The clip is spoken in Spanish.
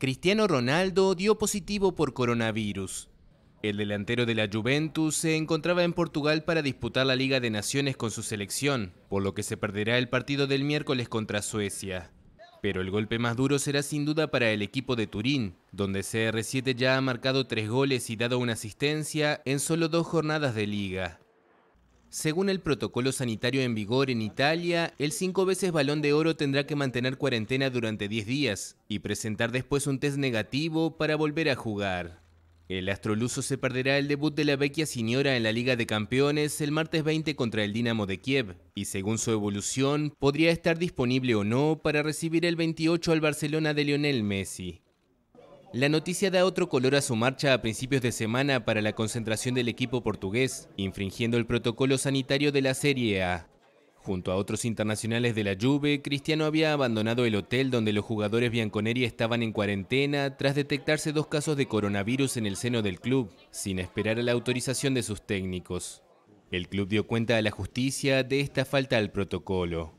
Cristiano Ronaldo dio positivo por coronavirus. El delantero de la Juventus se encontraba en Portugal para disputar la Liga de Naciones con su selección, por lo que se perderá el partido del miércoles contra Suecia. Pero el golpe más duro será sin duda para el equipo de Turín, donde CR7 ya ha marcado tres goles y dado una asistencia en solo dos jornadas de liga. Según el protocolo sanitario en vigor en Italia, el cinco veces balón de oro tendrá que mantener cuarentena durante 10 días y presentar después un test negativo para volver a jugar. El astroluso se perderá el debut de la vecchia señora en la Liga de Campeones el martes 20 contra el Dinamo de Kiev y según su evolución podría estar disponible o no para recibir el 28 al Barcelona de Lionel Messi. La noticia da otro color a su marcha a principios de semana para la concentración del equipo portugués, infringiendo el protocolo sanitario de la Serie A. Junto a otros internacionales de la Juve, Cristiano había abandonado el hotel donde los jugadores bianconeri estaban en cuarentena tras detectarse dos casos de coronavirus en el seno del club, sin esperar a la autorización de sus técnicos. El club dio cuenta a la justicia de esta falta al protocolo.